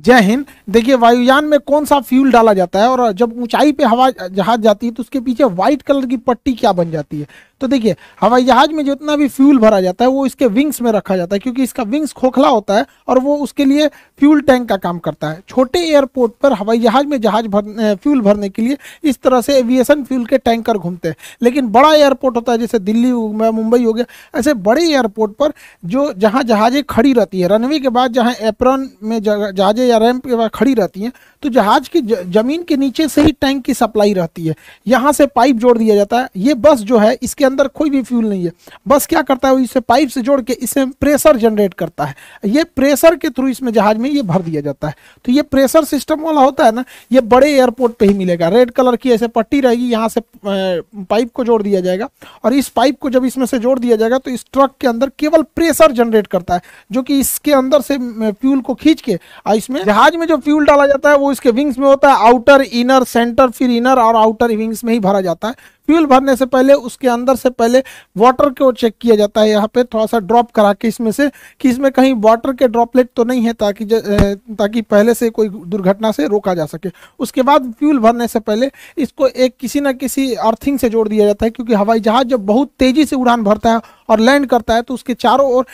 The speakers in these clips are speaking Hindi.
जय हिंद देखिए वायुयान में कौन सा फ्यूल डाला जाता है और जब ऊंचाई पे हवा जहाज जाती है तो उसके पीछे व्हाइट कलर की पट्टी क्या बन जाती है तो देखिए हवाई जहाज में जितना भी फ्यूल भरा जाता है वो इसके विंग्स में रखा जाता है क्योंकि इसका विंग्स खोखला होता है और वो उसके लिए फ्यूल टैंक का काम करता है छोटे एयरपोर्ट पर हवाई जहाज में जहाज भर फ्यूल भरने के लिए इस तरह से एविएशन फ्यूल के टैंकर घूमते हैं लेकिन बड़ा एयरपोर्ट होता है जैसे दिल्ली मुंबई हो गया ऐसे बड़े एयरपोर्ट पर जो जहाँ जहाज़ें खड़ी रहती है रनवे के बाद जहाँ एपरन में जहाज़ें या रैम्प के बाद खड़ी रहती हैं तो जहाज की ज़मीन के नीचे से ही टैंक की सप्लाई रहती है यहाँ से पाइप जोड़ दिया जाता है ये बस जो है इसके के अंदर कोई भी फ्यूल नहीं है बस क्या करता है वो इसे पाइप से जोड़ के इसे प्रेशर जनरेट करता है ये प्रेशर के थ्रू इसमें जहाज में ये भर दिया जाता है तो ये प्रेशर सिस्टम वाला होता है ना ये बड़े एयरपोर्ट पे ही मिलेगा रेड कलर की ऐसे पट्टी रहेगी यहाँ से पाइप को जोड़ दिया जाएगा और इस पाइप को जब इसमें से जोड़ दिया जाएगा तो इस ट्रक के अंदर केवल प्रेशर जनरेट करता है जो कि इसके अंदर से फ्यूल को खींच के और इसमें जहाज में जो फ्यूल डाला जाता है वो इसके विंग्स में होता है आउटर इनर सेंटर फिर इनर और आउटर विंग्स में ही भरा जाता है फ्यूल भरने से पहले उसके अंदर से पहले वाटर को चेक किया जाता है यहाँ पे थोड़ा सा ड्रॉप करा के इसमें से कि इसमें कहीं वाटर के ड्रॉपलेट तो नहीं है ताकि ताकि पहले से कोई दुर्घटना से रोका जा सके उसके बाद फ्यूल भरने से पहले इसको एक किसी न किसी अर्थिंग से जोड़ दिया जाता है क्योंकि हवाई जहाज़ जब बहुत तेज़ी से उड़ान भरता है और लैंड करता है तो उसके चारों ओर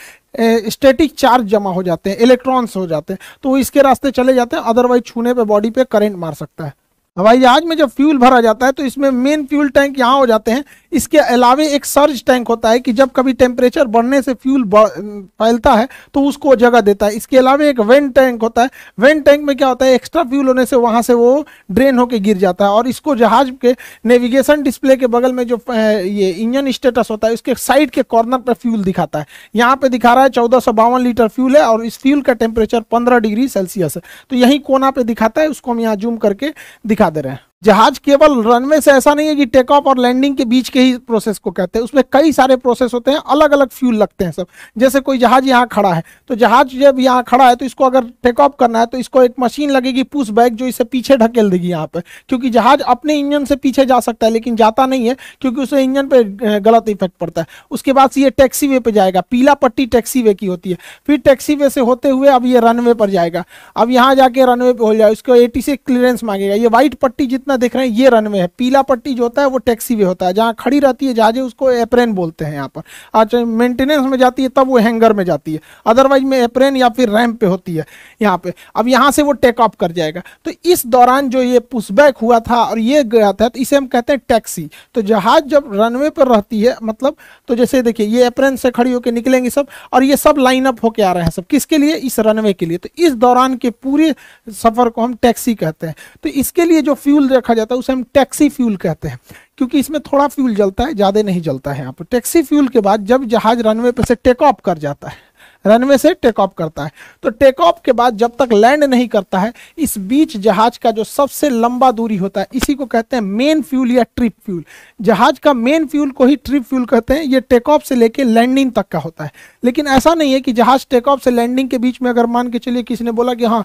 स्टैटिक चार्ज जमा हो जाते हैं इलेक्ट्रॉन्स हो जाते हैं तो इसके रास्ते चले जाते हैं अदरवाइज छूने पे बॉडी पे करंट मार सकता है हवाई जहाज में जब फ्यूल भरा जाता है तो इसमें मेन फ्यूल टैंक यहाँ हो जाते हैं इसके अलावा एक सर्ज टैंक होता है कि जब कभी टेम्परेचर बढ़ने से फ्यूल फैलता है तो उसको जगह देता है इसके अलावा एक वेंट टैंक होता है वेंट टैंक में क्या होता है एक्स्ट्रा फ्यूल होने से वहाँ से वो ड्रेन होकर गिर जाता है और इसको जहाज के नेविगेशन डिस्प्ले के बगल में जो ये इंजन स्टेटस होता है उसके साइड के कॉर्नर पर फ्यूल दिखाता है यहाँ पर दिखा रहा है चौदह लीटर फ्यूल है और इस फ्यूल का टेम्परेचर पंद्रह डिग्री सेल्सियस है तो यही कोना पर दिखाता है उसको हम यहाँ जूम करके दिखा दे रहे हैं जहाज केवल रनवे से ऐसा नहीं है कि टेक ऑफ और लैंडिंग के बीच के ही प्रोसेस को कहते हैं उसमें कई सारे प्रोसेस होते हैं अलग अलग फ्यूल लगते हैं सब जैसे कोई जहाज यहाँ खड़ा है तो जहाज जब यहाँ खड़ा है तो इसको अगर टेक ऑफ करना है तो इसको एक मशीन लगेगी पुश बैग जो इसे पीछे ढकेल देगी यहाँ पर क्योंकि जहाज अपने इंजन से पीछे जा सकता है लेकिन जाता नहीं है क्योंकि उसे इंजन पर गलत इफेक्ट पड़ता है उसके बाद से ये टैक्सी वे पर जाएगा पीला पट्टी टैक्सी वे की होती है फिर टैक्सी वे से होते हुए अब ये रनवे पर जाएगा अब यहाँ जाके रनवे पर हो जाए उसको टी सी क्लियरेंस मांगेगा ये व्हाइट पट्टी जितना जितना देख रहे हैं ये रनवे है पीला पट्टी जो होता है वो टैक्सी वे होता है जहाँ खड़ी रहती है जहाजें उसको एप्रेन बोलते हैं यहाँ पर आज मेंटेनेंस में जाती है तब वो हैंगर में जाती है अदरवाइज में एप्रेन या फिर रैम पे होती है यहाँ पे अब यहाँ से वो टेक ऑफ कर जाएगा तो इस दौरान जो ये पुशबैक हुआ था और ये गया था तो इसे हम कहते हैं टैक्सी तो जहाज जब रनवे पर रहती है मतलब तो जैसे देखिए ये एप्रेन से खड़ी होकर निकलेंगे सब और ये सब लाइन अप होके आ रहे हैं सब किसके लिए इस रनवे के लिए तो इस दौरान के पूरे सफ़र को हम टैक्सी कहते हैं तो इसके लिए जो फ्यूल रखा जाता है उसे हम टैक्सी फ्यूल कहते हैं क्योंकि इसमें थोड़ा फ्यूल जलता है ज़्यादा नहीं जलता है यहाँ पर टैक्सी फ्यूल के बाद जब जहाज रनवे पर से टेक ऑफ कर जाता है रनवे से टेक ऑफ करता है तो टेक ऑफ के बाद जब तक लैंड नहीं करता है इस बीच जहाज का जो सबसे लंबा दूरी होता है इसी को कहते हैं मेन फ्यूल या ट्रिप फ्यूल जहाज का मेन फ्यूल को ही ट्रिप फ्यूल कहते हैं ये टेक ऑफ से लेके लैंडिंग तक का होता है लेकिन ऐसा नहीं है कि जहाज टेक ऑफ से लैंडिंग के बीच में अगर मान के चलिए किसी ने बोला कि हाँ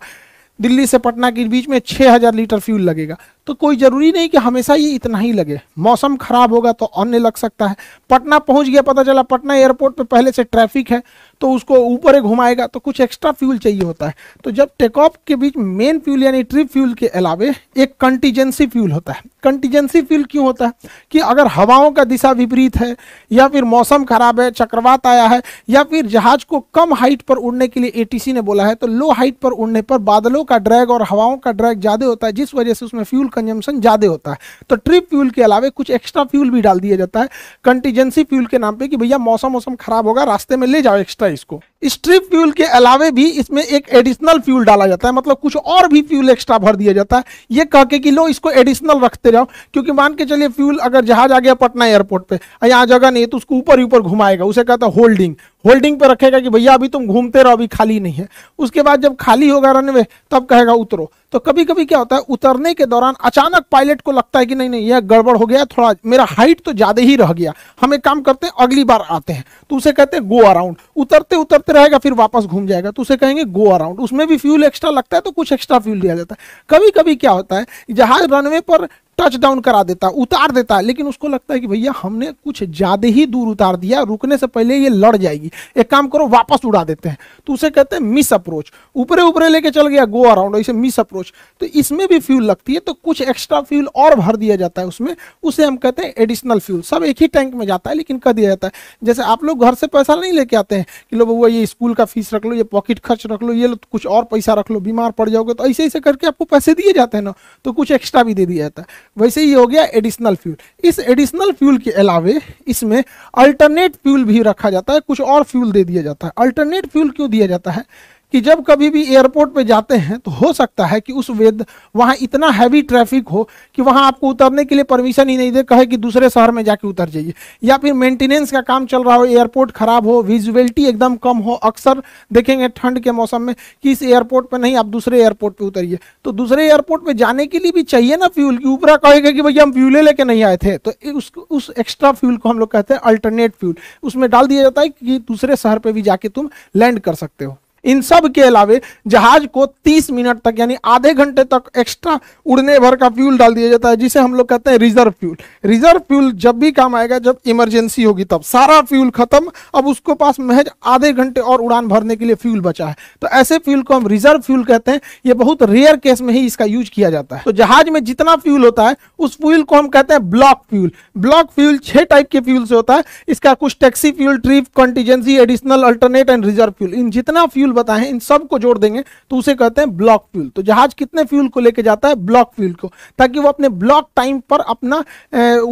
दिल्ली से पटना के बीच में 6000 लीटर फ्यूल लगेगा तो कोई ज़रूरी नहीं कि हमेशा ये इतना ही लगे मौसम ख़राब होगा तो अन्य लग सकता है पटना पहुंच गया पता चला पटना एयरपोर्ट पे पहले से ट्रैफिक है तो उसको ऊपर घुमाएगा तो कुछ एक्स्ट्रा फ्यूल चाहिए होता है तो जब टेक ऑफ के बीच मेन फ्यूल यानी ट्रिप फ्यूल के अलावे एक कंटीजेंसी फ्यूल होता है कंटीजेंसी फ्यूल क्यों होता है कि अगर हवाओं का दिशा विपरीत है या फिर मौसम खराब है चक्रवात आया है या फिर जहाज को कम हाइट पर उड़ने के लिए ए ने बोला है तो लो हाइट पर उड़ने पर बादलों का ड्रैग और हवाओं का ड्रैग ज़्यादा होता है जिस वजह से उसमें फ्यूल कंजम्पन ज़्यादा होता है तो ट्रिप फ्यूल के अलावा कुछ एक्स्ट्रा फ्यूल भी डाल दिया जाता है कंटीजेंसी फ्यूल के नाम पर कि भैया मौसम मौसम खराब होगा रास्ते में ले जाओ एक्स्ट्रा इसको स्ट्रिप फ्यूल के अलावे भी इसमें एक एडिशनल फ्यूल डाला जाता है मतलब कुछ और भी फ्यूल एक्स्ट्रा भर दिया जाता है ये कह के कि लो इसको एडिशनल रखते रहो क्योंकि मान के चलिए फ्यूल अगर जहाज आ गया पटना एयरपोर्ट पे यहाँ जगह नहीं है तो उसको ऊपर ऊपर घुमाएगा उसे कहता है होल्डिंग होल्डिंग पे रखेगा कि भैया अभी तुम घूमते रहो अभी खाली नहीं है उसके बाद जब खाली होगा रनवे तब कहेगा उतरो तो कभी कभी क्या होता है उतरने के दौरान अचानक पायलट को लगता है कि नहीं नहीं यह गड़बड़ हो गया थोड़ा मेरा हाइट तो ज़्यादा ही रह गया हम एक काम करते हैं अगली बार आते हैं तो उसे कहते हैं गो अराउंड उतरते उतरते रहेगा फिर वापस घूम जाएगा तो उसे कहेंगे गो अराउंड उसमें भी फ्यूल एक्स्ट्रा लगता है तो कुछ एक्स्ट्रा फ्यूल दिया जाता है कभी कभी क्या होता है जहाज रनवे पर टच डाउन करा देता है उतार देता है लेकिन उसको लगता है कि भैया हमने कुछ ज़्यादा ही दूर उतार दिया रुकने से पहले ये लड़ जाएगी एक काम करो वापस उड़ा देते हैं तो उसे कहते हैं मिस अप्रोच ऊपरे ऊपरे लेके चल गया गो अराउंड इसे मिस अप्रोच तो इसमें भी फ्यूल लगती है तो कुछ एक्स्ट्रा फ्यूल और भर दिया जाता है उसमें उसे हम कहते हैं एडिशनल फ्यूल सब एक ही टैंक में जाता है लेकिन कह दिया जाता है जैसे आप लोग घर से पैसा नहीं लेके आते हैं कि लो बबुआ ये स्कूल का फीस रख लो ये पॉकेट खर्च रख लो ये कुछ और पैसा रख लो बीमार पड़ जाओगे तो ऐसे ऐसे करके आपको पैसे दिए जाते हैं ना तो कुछ एक्स्ट्रा भी दे दिया जाता है वैसे ही हो गया एडिशनल फ्यूल इस एडिशनल फ्यूल के अलावे इसमें अल्टरनेट फ्यूल भी रखा जाता है कुछ और फ्यूल दे दिया जाता है अल्टरनेट फ्यूल क्यों दिया जाता है कि जब कभी भी एयरपोर्ट पे जाते हैं तो हो सकता है कि उस वेद वहाँ इतना हैवी ट्रैफिक हो कि वहाँ आपको उतरने के लिए परमिशन ही नहीं दे कहे कि दूसरे शहर में जाके उतर जाइए या फिर मेंटेनेंस का काम चल रहा हो एयरपोर्ट ख़राब हो विजुअलिटी एकदम कम हो अक्सर देखेंगे ठंड के मौसम में कि इस एयरपोर्ट पर नहीं आप दूसरे एयरपोर्ट पर उतरिए तो दूसरे एयरपोर्ट पर जाने के लिए भी चाहिए ना फ्यूल की ऊपरा कहेगा कि भैया हम फ्यूले लेके नहीं आए थे तो उस उस एक्स्ट्रा फ्यूल को हम लोग कहते हैं अल्टरनेट फ्यूल उसमें डाल दिया जाता है कि दूसरे शहर पर भी जाके तुम लैंड कर सकते हो इन सब के अलावे जहाज को 30 मिनट तक यानी आधे घंटे तक एक्स्ट्रा उड़ने भर का फ्यूल डाल दिया जाता है जिसे हम लोग कहते हैं रिजर्व फ्यूल रिजर्व फ्यूल जब भी काम आएगा जब इमरजेंसी होगी तब सारा फ्यूल खत्म अब उसको पास महज आधे घंटे और उड़ान भरने के लिए फ्यूल बचा है तो ऐसे फ्यूल को हम रिजर्व फ्यूल कहते हैं ये बहुत रेयर केस में ही इसका यूज किया जाता है तो जहाज में जितना फ्यूल होता है उस फ्यूल को हम कहते हैं ब्लॉक फ्यूल ब्लॉक फ्यूल छह टाइप के फ्यूल से होता है इसका कुछ taxi fuel trip contingency additional alternate and reserve fuel इन जितना फ्यूल बताएं इन सब को जोड़ देंगे तो उसे कहते हैं ब्लॉक फ्यूल तो जहाज कितने फ्यूल को लेके जाता है ब्लॉक फ्यूल को ताकि वो अपने ब्लॉक टाइम पर अपना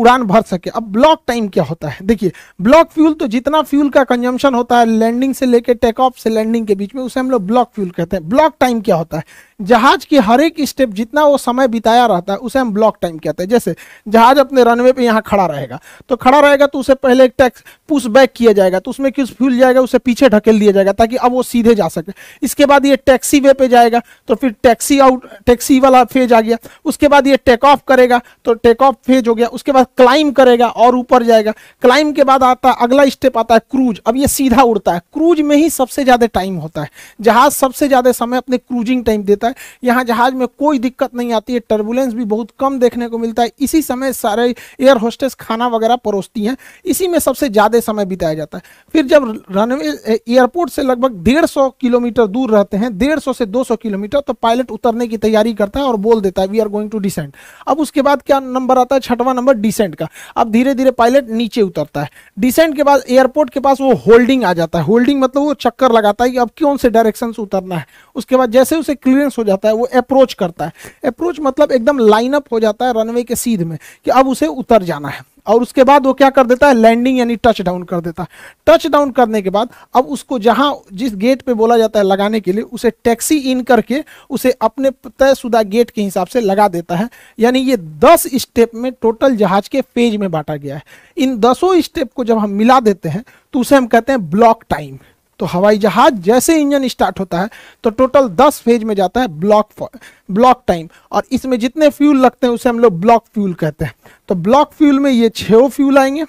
उड़ान भर सके अब ब्लॉक टाइम क्या होता है देखिए ब्लॉक फ्यूल तो जितना फ्यूल का कंजम्पशन होता है लैंडिंग से लेकर टेकऑफ से लैंडिंग के बीच में उसे हम लोग ब्लॉक फ्यूल कहते हैं ब्लॉक टाइम क्या होता है जहाज की हर एक स्टेप जितना वो समय बिताया रहता है उसे हम ब्लॉक टाइम कहते हैं जैसे जहाज अपने रनवे पे यहाँ खड़ा रहेगा तो खड़ा रहेगा तो उसे पहले एक टैक्स पुश बैक किया जाएगा तो उसमें किस फ्यूल जाएगा उसे पीछे ढकेल दिया जाएगा ताकि अब वो सीधे जा सके इसके बाद ये टैक्सी वे पे जाएगा तो फिर टैक्सी आउट टैक्सी वाला फेज आ गया उसके बाद ये टेक ऑफ करेगा तो टेक ऑफ फेज हो गया उसके बाद क्लाइम करेगा और ऊपर जाएगा क्लाइम के बाद आता है अगला स्टेप आता है क्रूज अब ये सीधा उड़ता है क्रूज में ही सबसे ज़्यादा टाइम होता है जहाज सबसे ज़्यादा समय अपने क्रूजिंग टाइम देता है है यहाँ जहाज में कोई दिक्कत नहीं आती है टर्बुलेंस भी बहुत कम देखने को मिलता है इसी समय सारे एयर होस्टेस खाना वगैरह परोसती हैं इसी में सबसे ज़्यादा समय बिताया जाता है फिर जब रनवे एयरपोर्ट से लगभग डेढ़ किलोमीटर दूर रहते हैं डेढ़ से दो किलोमीटर तो पायलट उतरने की तैयारी करता है और बोल देता है we are going to descend अब उसके बाद क्या नंबर आता है छठवा नंबर डिसेंट का अब धीरे धीरे पायलट नीचे उतरता है डिसेंट के बाद एयरपोर्ट के पास वो होल्डिंग आ जाता है होल्डिंग मतलब वो चक्कर लगाता है कि अब कौन से डायरेक्शन से उतरना है उसके बाद जैसे उसे क्लियरेंस हो हो जाता है वो अप्रोच करता है अप्रोच मतलब एकदम लाइन अप हो जाता है रनवे के सीध में कि अब उसे उतर जाना है और उसके बाद वो क्या कर देता है लैंडिंग यानी टच डाउन कर देता है टच डाउन करने के बाद अब उसको जहाँ जिस गेट पे बोला जाता है लगाने के लिए उसे टैक्सी इन करके उसे अपने तयशुदा गेट के हिसाब से लगा देता है यानी ये दस स्टेप में टोटल जहाज के फेज में बांटा गया है इन दसों स्टेप को जब हम मिला देते हैं तो उसे हम कहते हैं ब्लॉक टाइम तो हवाई जहाज जैसे इंजन स्टार्ट होता है तो टोटल दस फेज में जाता है ब्लॉक ब्लॉक टाइम और इसमें जितने फ्यूल लगते हैं उसे हम लोग ब्लॉक फ्यूल कहते हैं तो ब्लॉक फ्यूल में ये छः फ्यूल आएंगे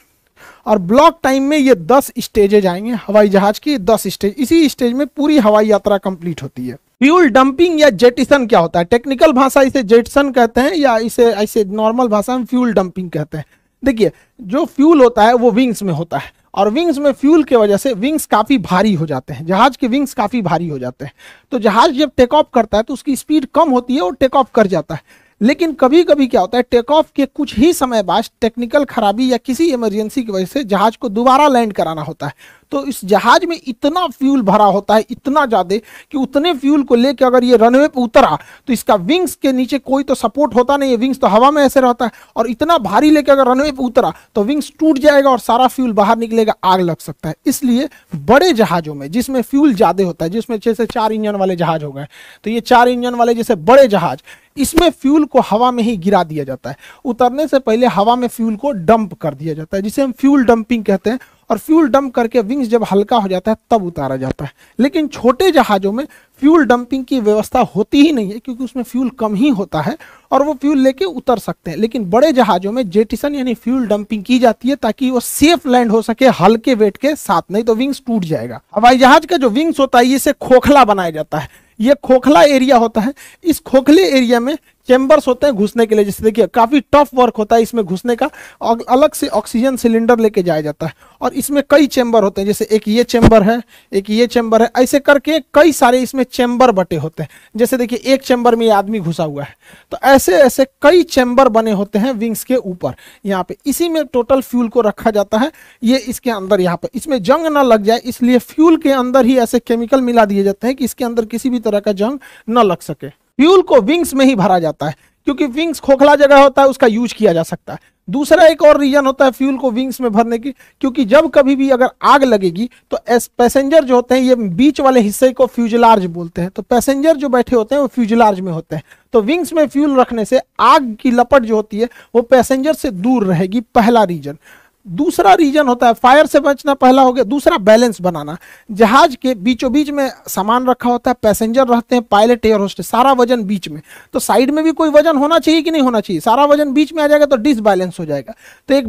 और ब्लॉक टाइम में ये दस स्टेजेज आएंगे हवाई जहाज की दस स्टेज इसी स्टेज में पूरी हवाई यात्रा कंप्लीट होती है फ्यूल डंपिंग या जेटिसन क्या होता है टेक्निकल भाषा इसे जेटिसन कहते हैं या इसे ऐसे नॉर्मल भाषा में फ्यूल डंपिंग कहते हैं देखिए जो फ्यूल होता है वो विंग्स में होता है और विंग्स में फ्यूल के वजह से विंग्स काफ़ी भारी हो जाते हैं जहाज के विंग्स काफ़ी भारी हो जाते हैं तो जहाज जब टेक ऑफ करता है तो उसकी स्पीड कम होती है और टेक ऑफ कर जाता है लेकिन कभी कभी क्या होता है टेक ऑफ के कुछ ही समय बाद टेक्निकल खराबी या किसी इमरजेंसी की वजह से जहाज को दोबारा लैंड कराना होता है तो इस जहाज में इतना फ्यूल भरा होता है इतना ज़्यादा कि उतने फ्यूल को लेकर अगर ये रनवे पर उतरा तो इसका विंग्स के नीचे कोई तो सपोर्ट होता नहीं है विंग्स तो हवा में ऐसे रहता है और इतना भारी लेकर अगर रनवे पर उतरा तो विंग्स टूट जाएगा और सारा फ्यूल बाहर निकलेगा आग लग सकता है इसलिए बड़े जहाज़ों में जिसमें फ्यूल ज़्यादा होता है जिसमें जैसे चार इंजन वाले जहाज हो गए तो ये चार इंजन वाले जैसे बड़े जहाज इसमें फ्यूल को हवा में ही गिरा दिया जाता है उतरने से पहले हवा में फ्यूल को डंप कर दिया जाता है जिसे हम फ्यूल डंपिंग कहते हैं और फ्यूल डंप करके विंग्स जब हल्का हो जाता है तब उतारा जाता है लेकिन छोटे जहाज़ों में फ्यूल डंपिंग की व्यवस्था होती ही नहीं है क्योंकि उसमें फ्यूल कम ही होता है और वो फ्यूल लेके उतर सकते हैं लेकिन बड़े जहाज़ों में जेटिसन यानी फ्यूल डंपिंग की जाती है ताकि वो सेफ लैंड हो सके हल्के वेट के साथ नहीं तो विंग्स टूट जाएगा हवाई जहाज का जो विंग्स होता है इसे खोखला बनाया जाता है ये खोखला एरिया होता है इस खोखले एरिया में चेंबर्स होते हैं घुसने के लिए जैसे देखिए काफ़ी टफ वर्क होता है इसमें घुसने का और अलग से ऑक्सीजन सिलेंडर लेके जाया जाता है और इसमें कई चेंबर होते हैं जैसे एक ये चेंबर है एक ये चेंबर है ऐसे करके कई सारे इसमें चेंबर बटे होते हैं जैसे देखिए एक चेंबर में ये आदमी घुसा हुआ है तो ऐसे ऐसे कई चेंबर बने होते हैं विंग्स के ऊपर यहाँ पे इसी में टोटल फ्यूल को रखा जाता है ये इसके अंदर यहाँ पर इसमें जंग ना लग जाए इसलिए फ्यूल के अंदर ही ऐसे केमिकल मिला दिए जाते हैं कि इसके अंदर किसी भी तरह का जंग न लग सके फ्यूल को विंग्स में ही भरा जाता है क्योंकि विंग्स खोखला जगह होता है उसका यूज किया जा सकता है दूसरा एक और रीजन होता है फ्यूल को विंग्स में भरने की क्योंकि जब कभी भी अगर आग लगेगी तो पैसेंजर जो होते हैं ये बीच वाले हिस्से को फ्यूजलार्ज बोलते हैं तो पैसेंजर जो बैठे होते हैं वो फ्यूजलार्ज में होते हैं तो विंग्स में फ्यूल रखने से आग की लपट जो होती है वो पैसेंजर से दूर रहेगी पहला रीजन दूसरा रीजन होता है फायर से बचना पहला हो गया दूसरा बैलेंस बनाना जहाज के बीचों बीच में सामान रखा होता है पैसेंजर रहते हैं पायलट एयर होस्टेस सारा वजन बीच में तो साइड में भी कोई वजन होना चाहिए कि नहीं होना चाहिए सारा वजन बीच में आ जाएगा तो डिसबैलेंस हो जाएगा तो एक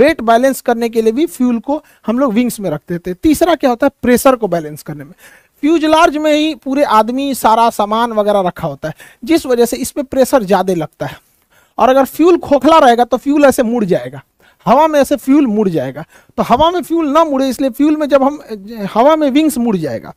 वेट बैलेंस करने के लिए भी फ्यूल को हम लोग विंग्स में रखते थे तीसरा क्या होता है प्रेशर को बैलेंस करने में फ्यूज लार्ज में ही पूरे आदमी सारा सामान वगैरह रखा होता है जिस वजह से इस पर प्रेशर ज़्यादा लगता है और अगर फ्यूल खोखला रहेगा तो फ्यूल ऐसे मुड़ जाएगा हवा में ऐसे फ्यूल मुड़ जाएगा तो हवा में फ्यूल ना मुड़े इसलिए फ्यूल में जब हम हवा में विंग्स मुड़ जाएगा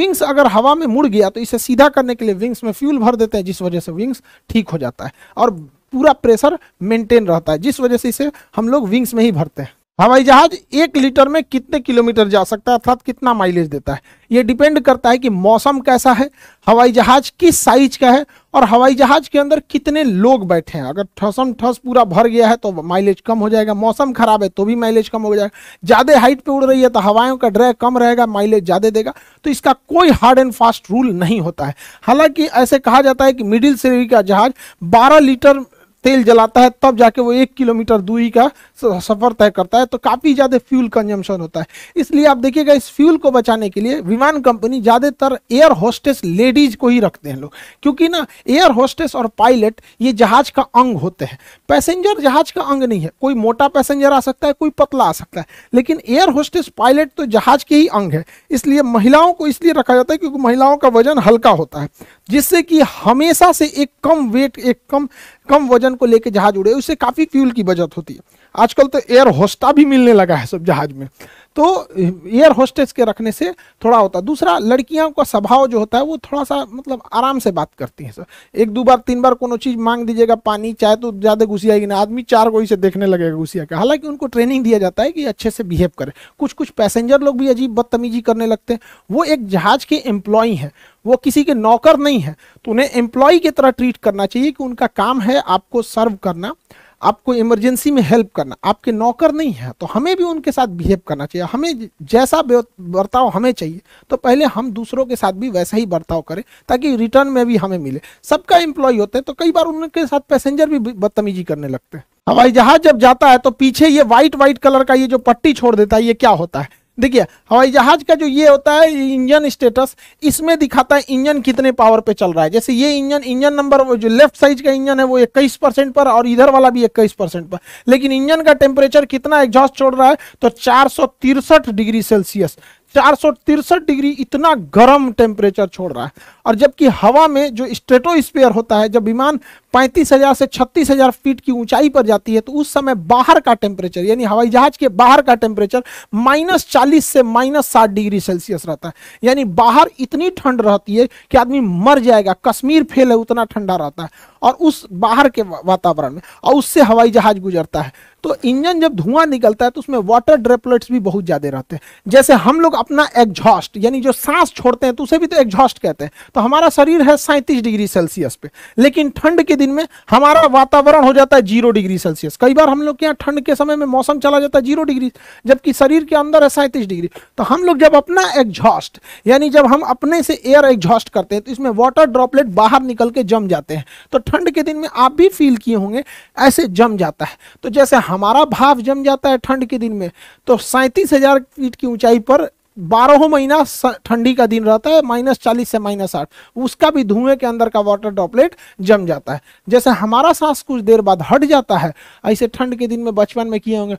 विंग्स अगर हवा में मुड़ गया तो इसे सीधा करने के लिए विंग्स में फ्यूल भर देते हैं जिस वजह से विंग्स ठीक हो जाता है और पूरा प्रेशर मेंटेन रहता है जिस वजह से इसे हम लोग विंग्स में ही भरते हैं हवाई जहाज एक लीटर में कितने किलोमीटर जा सकता है अर्थात कितना माइलेज देता है ये डिपेंड करता है कि मौसम कैसा है हवाई जहाज किस साइज का है और हवाई जहाज के अंदर कितने लोग बैठे हैं अगर ठसम ठस पूरा भर गया है तो माइलेज कम हो जाएगा मौसम खराब है तो भी माइलेज कम हो जाएगा ज़्यादा हाइट पे उड़ रही है तो हवाओं का ड्रैग कम रहेगा माइलेज ज़्यादा देगा तो इसका कोई हार्ड एंड फास्ट रूल नहीं होता है हालांकि ऐसे कहा जाता है कि मिडिल श्रेणी का जहाज बारह लीटर तेल जलाता है तब जाके वो एक किलोमीटर दूरी का सफ़र तय करता है तो काफ़ी ज़्यादा फ्यूल कंजम्पशन होता है इसलिए आप देखिएगा इस फ्यूल को बचाने के लिए विमान कंपनी ज़्यादातर एयर होस्टेस लेडीज को ही रखते हैं लोग क्योंकि ना एयर होस्टेस और पायलट ये जहाज का अंग होते हैं पैसेंजर जहाज का अंग नहीं है कोई मोटा पैसेंजर आ सकता है कोई पतला आ सकता है लेकिन एयर होस्टेस पायलट तो जहाज के ही अंग है इसलिए महिलाओं को इसलिए रखा जाता है क्योंकि महिलाओं का वजन हल्का होता है जिससे कि हमेशा से एक कम वेट एक कम कम वजन को लेकर जहाज उड़े उससे काफ़ी फ्यूल की बचत होती है आजकल तो एयर होस्टा भी मिलने लगा है सब जहाज में तो एयर होस्टेस के रखने से थोड़ा होता है दूसरा लड़कियों का स्वभाव जो होता है वो थोड़ा सा मतलब आराम से बात करती हैं सर एक दो बार तीन बार कोनो चीज़ मांग दीजिएगा पानी चाय तो ज़्यादा घुसिया ना आदमी चार गोई से देखने लगेगा घुसिया के हालांकि उनको ट्रेनिंग दिया जाता है कि अच्छे से बिहेव करें कुछ कुछ पैसेंजर लोग भी अजीब बदतमीजी करने लगते हैं वो एक जहाज़ के एम्प्लॉय हैं वो किसी के नौकर नहीं है तो उन्हें एम्प्लॉय की तरह ट्रीट करना चाहिए कि उनका काम है आपको सर्व करना आपको इमरजेंसी में हेल्प करना आपके नौकर नहीं है तो हमें भी उनके साथ बिहेव करना चाहिए हमें जैसा बर्ताव हमें चाहिए तो पहले हम दूसरों के साथ भी वैसा ही बर्ताव करें ताकि रिटर्न में भी हमें मिले सबका एम्प्लॉय होते हैं तो कई बार उनके साथ पैसेंजर भी बदतमीजी करने लगते हैं हवाई जहाज जब जाता है तो पीछे ये व्हाइट व्हाइट कलर का ये जो पट्टी छोड़ देता है ये क्या होता है देखिए हवाई जहाज का जो ये होता है इंजन स्टेटस इसमें दिखाता है इंजन कितने पावर पे चल रहा है जैसे ये इंजन इंजन नंबर जो लेफ्ट साइज का इंजन है वो इक्कीस परसेंट पर और इधर वाला भी इक्कीस परसेंट पर लेकिन इंजन का टेम्परेचर कितना एग्जॉस्ट छोड़ रहा है तो चार डिग्री सेल्सियस चार डिग्री इतना गर्म टेम्परेचर छोड़ रहा है और जबकि हवा में जो स्पेयर होता है जब विमान 35,000 से 36,000 फीट की ऊंचाई पर जाती है तो उस समय बाहर का टेम्परेचर यानी हवाई जहाज के बाहर का टेम्परेचर माइनस चालीस से माइनस साठ डिग्री सेल्सियस रहता है यानी बाहर इतनी ठंड रहती है कि आदमी मर जाएगा कश्मीर फेल है उतना ठंडा रहता है और उस बाहर के वातावरण में और उससे हवाई जहाज गुजरता है तो इंजन जब धुआं निकलता है तो उसमें वाटर ड्रेपलेट्स भी बहुत ज़्यादा रहते हैं जैसे हम लोग अपना एग्जॉस्ट यानी जो सांस छोड़ते हैं तो उसे भी तो एग्जॉस्ट कहते हैं तो हमारा शरीर है सैंतीस डिग्री सेल्सियस पे लेकिन ठंड के दिन में हमारा वातावरण हो जाता है जीरो डिग्री सेल्सियस कई बार हम लोग के यहाँ ठंड के समय में मौसम चला जाता है जीरो डिग्री जबकि शरीर के अंदर है सैंतीस डिग्री तो हम लोग जब अपना एग्जॉस्ट यानी जब हम अपने से एयर एग्जॉस्ट करते हैं तो इसमें वाटर ड्रॉपलेट बाहर निकल के जम जाते हैं तो ठंड के दिन में आप भी फील किए होंगे ऐसे जम जाता है तो जैसे हमारा भाव जम जाता है ठंड के दिन में तो सैंतीस हजार फीट की ऊंचाई पर बारह महीना ठंडी का दिन रहता है माइनस चालीस से माइनस आठ उसका भी धुएं के अंदर का वाटर ड्रॉपलेट जम जाता है जैसे हमारा सांस कुछ देर बाद हट जाता है ऐसे ठंड के दिन में बचपन में किए होंगे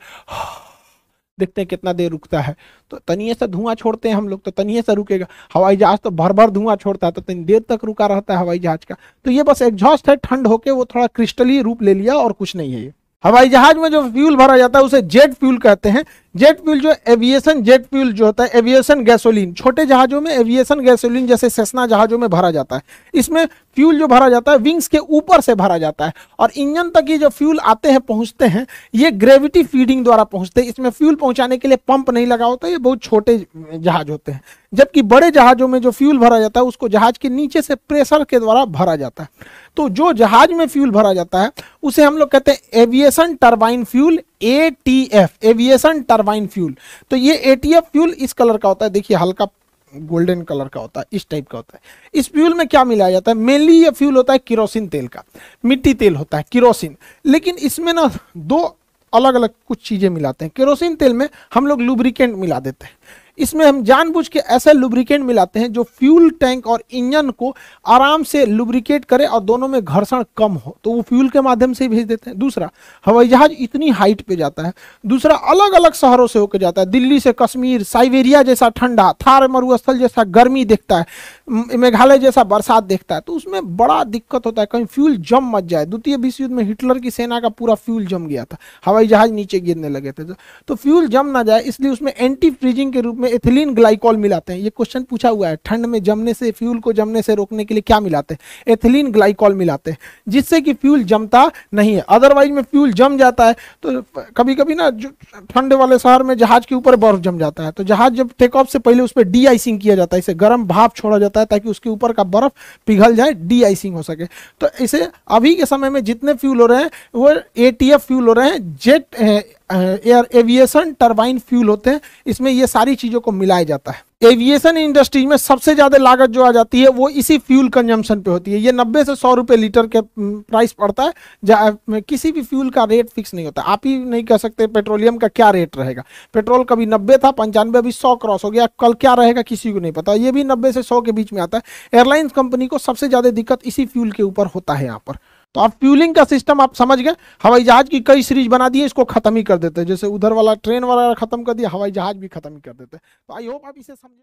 देखते हैं कितना देर रुकता है तो तनिए से धुआं छोड़ते हैं हम लोग तो तनिए से रुकेगा हवाई जहाज तो भर भर धुआं छोड़ता है तो तनी देर तक रुका रहता है हवाई जहाज का तो ये बस एग्जॉस्ट है ठंड होके वो थोड़ा क्रिस्टली रूप ले लिया और कुछ नहीं है ये हवाई जहाज में जो फ्यूल भरा जाता है उसे जेट फ्यूल कहते हैं जेट फ्यूल जो एविएशन जेट फ्यूल जो होता है एविएशन गैसोलीन छोटे जहाजों में एविएशन गैसोलीन जैसे सेसना जहाजों में भरा जाता है इसमें फ्यूल जो भरा जाता है विंग्स के ऊपर से भरा जाता है और इंजन तक ये जो फ्यूल आते हैं पहुंचते हैं ये ग्रेविटी फीडिंग द्वारा पहुंचते हैं इसमें फ्यूल पहुंचाने के लिए पंप नहीं लगा होता ये बहुत छोटे जहाज होते हैं जबकि बड़े जहाजों में जो फ्यूल भरा जाता है उसको जहाज के नीचे से प्रेशर के द्वारा भरा जाता है तो जो जहाज में फ्यूल भरा जाता है उसे हम लोग कहते हैं aviation turbine fuel A T F aviation turbine fuel तो ये ए टी एफ फ्यूल इस कलर का होता है देखिए हल्का गोल्डन कलर का होता है इस टाइप का होता है इस फ्यूल में क्या मिलाया जाता है मेनली ये फ्यूल होता है किरोसिन तेल का मिट्टी तेल होता है किरोसिन लेकिन इसमें ना दो अलग अलग कुछ चीज़ें मिलाते हैं किरोसिन तेल में हम लोग लुब्रिकेंट मिला देते हैं इसमें हम जानबूझ के ऐसे लुब्रिकेंट मिलाते हैं जो फ्यूल टैंक और इंजन को आराम से लुब्रिकेट करे और दोनों में घर्षण कम हो तो वो फ्यूल के माध्यम से भेज देते हैं दूसरा हवाई जहाज इतनी हाइट पे जाता है दूसरा अलग अलग शहरों से होकर जाता है दिल्ली से कश्मीर साइबेरिया जैसा ठंडा थार मरुस्थल जैसा गर्मी देखता है मेघालय जैसा बरसात देखता है तो उसमें बड़ा दिक्कत होता है कहीं फ्यूल जम मच जाए द्वितीय विश्व युद्ध में हिटलर की सेना का पूरा फ्यूल जम गया था हवाई जहाज नीचे गिरने लगे थे तो फ्यूल तो जम ना जाए इसलिए उसमें एंटी फ्रीजिंग के रूप में में एथिलीन ग्लाइकॉल मिलाते हैं ये क्वेश्चन पूछा हुआ है ठंड में जमने से फ्यूल को जमने से रोकने के लिए क्या मिलाते हैं एथिलीन ग्लाइकॉल मिलाते हैं जिससे कि फ्यूल जमता नहीं है अदरवाइज में फ्यूल जम जाता है तो कभी कभी ना जो ठंड वाले शहर में जहाज के ऊपर बर्फ जम जाता है तो जहाज जब टेक ऑफ से पहले उस पर डी आइसिंग किया जाता है इसे गर्म भाप छोड़ा जाता है ताकि उसके ऊपर का बर्फ पिघल जाए डी आइसिंग हो सके तो इसे अभी के समय में जितने फ्यूल हो रहे हैं वो ए फ्यूल हो रहे हैं jet air aviation turbine fuel होते हैं इसमें ये सारी चीज़ों को मिलाया जाता है एविएशन इंडस्ट्री में सबसे ज़्यादा लागत जो आ जाती है वो इसी फ्यूल कंजम्पशन पे होती है ये नब्बे से सौ रुपये लीटर के प्राइस पड़ता है किसी भी फ्यूल का रेट फिक्स नहीं होता आप ही नहीं कह सकते पेट्रोलियम का क्या रेट रहेगा पेट्रोल कभी नब्बे था पंचानवे अभी सौ क्रॉस हो गया कल क्या रहेगा किसी को नहीं पता ये भी नब्बे से सौ के बीच में आता है एयरलाइंस कंपनी को सबसे ज़्यादा दिक्कत इसी फ्यूल के ऊपर होता है यहाँ पर तो आप फ्यूलिंग का सिस्टम आप समझ गए हवाई जहाज की कई सीरीज बना दी है इसको खत्म ही कर देते हैं जैसे उधर वाला ट्रेन वाला खत्म कर दिया हवाई जहाज भी खत्म ही कर देते हैं तो आई होप आप इसे समझे